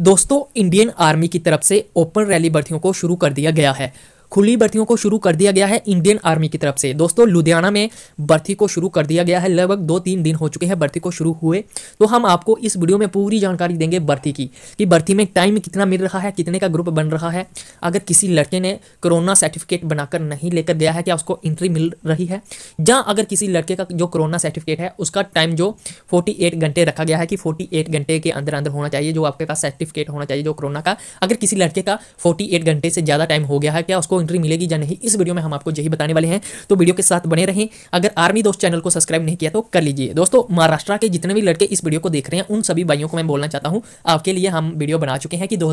दोस्तों Indian army की तरफ से ओपन रैली भर्तियों को शुरू कर दिया गया है खुली भर्तियों को शुरू कर दिया गया है इंडियन आर्मी की तरफ से दोस्तों लुधियाना में भर्ती को शुरू कर दिया गया है लगभग दो तीन दिन हो चुके हैं भर्ती को शुरू हुए तो हम आपको इस वीडियो में पूरी जानकारी देंगे भर्ती की कि भर्ती में टाइम कितना मिल रहा है कितने का ग्रुप बन रहा है अगर किसी लड़के ने कोरोना सर्टिफिकेट बनाकर नहीं लेकर गया है क्या उसको एंट्री मिल रही है या अगर किसी लड़के का जो कोरोना सर्टिफिकेट है उसका टाइम जो फोर्टी घंटे रखा गया है कि फोर्टी घंटे के अंदर अंदर होना चाहिए जो आपके पास सर्टिफिकेट होना चाहिए जो कोरोना का अगर किसी लड़के का फोर्टी घंटे से ज़्यादा टाइम हो गया है क्या उसको एंट्री मिलेगी या नहीं इस वीडियो में हम आपको यही बताने वाले हैं तो वीडियो के साथ बने रहें अगर आर्मी दोस्त चैनल को सब्सक्राइब नहीं किया तो कर लीजिए दोस्तों महाराष्ट्र के जितने भी लड़के इस वीडियो को देख रहे हैं उन सभी भाइयों को मैं बोलना चाहता हूँ आपके लिए हम वीडियो बना चुके हैं कि दो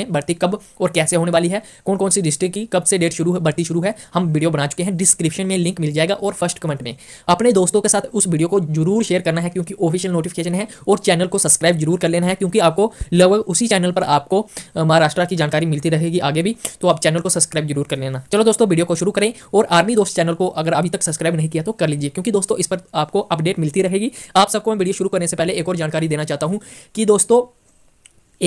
में भर्ती कब और कैसे होने वाली है कौन कौन सी डिस्ट्रिक्ट की कब से डेट शुरू है भर्ती शुरू है हम वीडियो बना चुके हैं डिस्क्रिप्शन में लिंक मिल जाएगा और फर्स्ट कमेंट में अपने दोस्तों के साथ उस वीडियो को जरूर शेयर करना है क्योंकि ऑफिशियल नोटिफिकेशन है और चैनल को सब्सक्राइब जरूर कर लेना है क्योंकि आपको लगभग उसी चैनल पर आपको महाराष्ट्र की जानकारी मिलती रहेगी आगे भी तो आप चैनल को सब्सक्राइब जरूर कर लेना चलो दोस्तों वीडियो को शुरू करें और आर्मी दोस्त चैनल को अगर अभी तक सब्सक्राइब नहीं किया तो कर लीजिए क्योंकि दोस्तों इस पर आपको अपडेट मिलती रहेगी आप सबको मैं वीडियो शुरू करने से पहले एक और जानकारी देना चाहता हूँ कि दोस्तों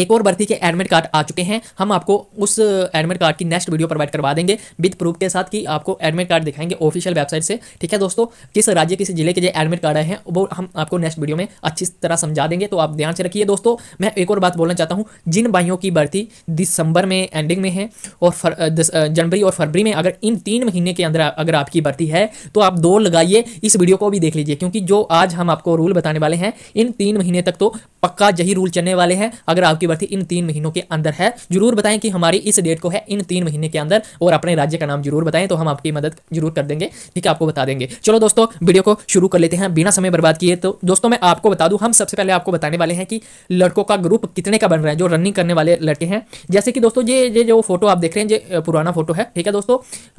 एक और भर्ती के एडमिट कार्ड आ चुके हैं हम आपको उस एडमिट कार्ड की नेक्स्ट वीडियो प्रोवाइड करवा देंगे विद प्रूफ के साथ कि आपको एडमिट कार्ड दिखाएंगे ऑफिशियल वेबसाइट से ठीक है दोस्तों किस राज्य किस जिले के जो एडमिट कार्ड हैं वो हम आपको नेक्स्ट वीडियो में अच्छी तरह समझा देंगे तो आप ध्यान से रखिए दोस्तों मैं एक और बात बोलना चाहता हूँ जिन भाइयों की भर्ती दिसंबर में एंडिंग में है और जनवरी और फरवरी में अगर इन तीन महीने के अंदर अगर आपकी भर्ती है तो आप दो लगाइए इस वीडियो को भी देख लीजिए क्योंकि जो आज हम आपको रूल बताने वाले हैं इन तीन महीने तक तो पक्का यही रूल चलने वाले हैं अगर आपकी भर्ती इन तीन महीनों के अंदर है जरूर बताएं कि हमारी इस डेट को है इन तीन महीने के अंदर और अपने राज्य का नाम जरूर बताएं तो हम आपकी मदद जरूर कर देंगे ठीक है आपको बता देंगे चलो दोस्तों वीडियो को शुरू कर लेते हैं बिना समय बर्बाद किए तो दोस्तों मैं आपको बता दूं हम सबसे पहले आपको बताने वाले हैं कि लड़कों का ग्रुप कितने का बन रहा है जो रनिंग करने वाले लड़के हैं जैसे कि दोस्तों ये ये जो फोटो आप देख रहे हैं ये पुराना फोटो है ठीक है दोस्तों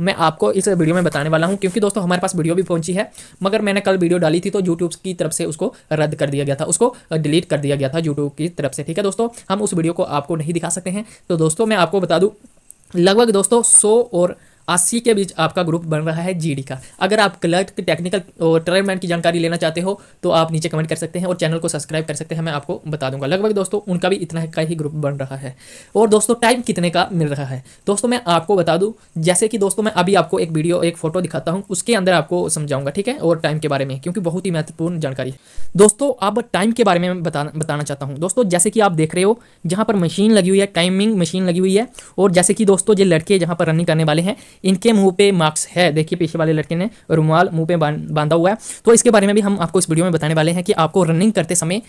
मैं आपको इस वीडियो में बताने वाला हूँ क्योंकि दोस्तों हमारे पास वीडियो भी पहुंची है मगर मैंने कल वीडियो डाली थी तो यूट्यूब की तरफ से उसको रद्द कर दिया गया था उसको डिलीट कर दिया दिया गया था यूट्यूब की तरफ से ठीक है दोस्तों हम उस वीडियो को आपको नहीं दिखा सकते हैं तो दोस्तों मैं आपको बता दूँ लगभग दोस्तों सौ और अस्सी के बीच आपका ग्रुप बन रहा है जीडी का अगर आप क्लर्क टेक्निकल और ट्रेनमेंट की जानकारी लेना चाहते हो तो आप नीचे कमेंट कर सकते हैं और चैनल को सब्सक्राइब कर सकते हैं मैं आपको बता दूंगा लगभग दोस्तों उनका भी इतना का ही ग्रुप बन रहा है और दोस्तों टाइम कितने का मिल रहा है दोस्तों मैं आपको बता दूँ जैसे कि दोस्तों मैं अभी आपको एक वीडियो एक फोटो दिखाता हूँ उसके अंदर आपको समझाऊंगा ठीक है और टाइम के बारे में क्योंकि बहुत ही महत्वपूर्ण जानकारी है दोस्तों अब टाइम के बारे में बताना चाहता हूँ दोस्तों जैसे कि आप देख रहे हो जहाँ पर मशीन लगी हुई है टाइमिंग मशीन लगी हुई है और जैसे कि दोस्तों ये लड़के जहाँ पर रनिंग करने वाले हैं इनके मुंह पे मार्क्स है देखिए पीछे वाले लड़के ने रुमाल मुंह पे बांधा हुआ है तो इसके बारे में भी हम आपको इस वीडियो में बताने वाले हैं कि आपको रनिंग करते समय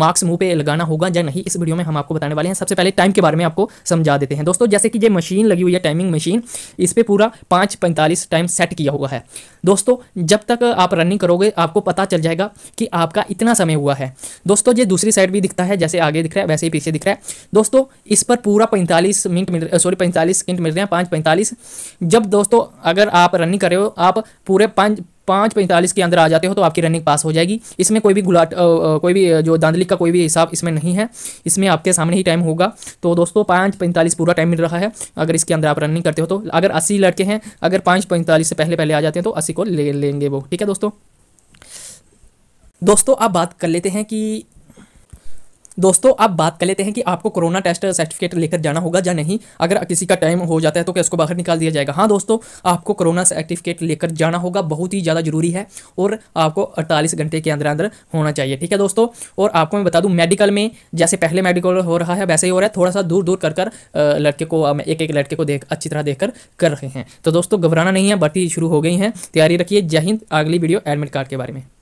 मार्क्स मुंह पे लगाना होगा या नहीं इस वीडियो में हम आपको बताने वाले हैं सबसे पहले टाइम के बारे में आपको समझा देते हैं दोस्तों जैसे कि ये मशीन लगी हुई है टाइमिंग मशीन इस पर पूरा पाँच पैंतालीस टाइम सेट किया हुआ है दोस्तों जब तक आप रनिंग करोगे आपको पता चल जाएगा कि आपका इतना समय हुआ है दोस्तों ये दूसरी साइड भी दिखता है जैसे आगे दिख रहा है वैसे ही पीछे दिख रहा है दोस्तों इस पर पूरा पैंतालीस मिनट मिल सॉरी पैंतालीस मिनट मिल रहे हैं पाँच पैंतालीस जब दोस्तों अगर आप रनिंग कर रहे हो आप पूरे पाँच पाँच पैंतालीस के अंदर आ जाते हो तो आपकी रनिंग पास हो जाएगी इसमें कोई भी गुलाट कोई भी जो दांधली का कोई भी हिसाब इसमें नहीं है इसमें आपके सामने ही टाइम होगा तो दोस्तों पाँच पैंतालीस पूरा टाइम मिल रहा है अगर इसके अंदर आप रनिंग करते हो तो अगर अस्सी लड़के हैं अगर पाँच पैंतालीस से पहले पहले आ जाते हैं तो अस्सी को ले लेंगे वो ठीक है दोस्तों दोस्तों आप बात कर लेते हैं कि दोस्तों अब बात कर लेते हैं कि आपको कोरोना टेस्ट सर्टिफिकेट लेकर जाना होगा या नहीं अगर किसी का टाइम हो जाता है तो क्या उसको बाहर निकाल दिया जाएगा हाँ दोस्तों आपको कोरोना सर्टिफिकेट लेकर जाना होगा बहुत ही ज़्यादा ज़रूरी है और आपको अड़तालीस घंटे के अंदर अंदर होना चाहिए ठीक है दोस्तों और आपको मैं बता दूँ मेडिकल में जैसे पहले मेडिकल हो रहा है वैसे ही हो रहा है थोड़ा सा दूर दूर कर कर लड़के को एक एक लड़के को देख अच्छी तरह देख कर रहे हैं तो दोस्तों घबराना नहीं है भर्ती शुरू हो गई हैं तैयारी रखिए जय हिंद अगली वीडियो एडमिट कार्ड के बारे में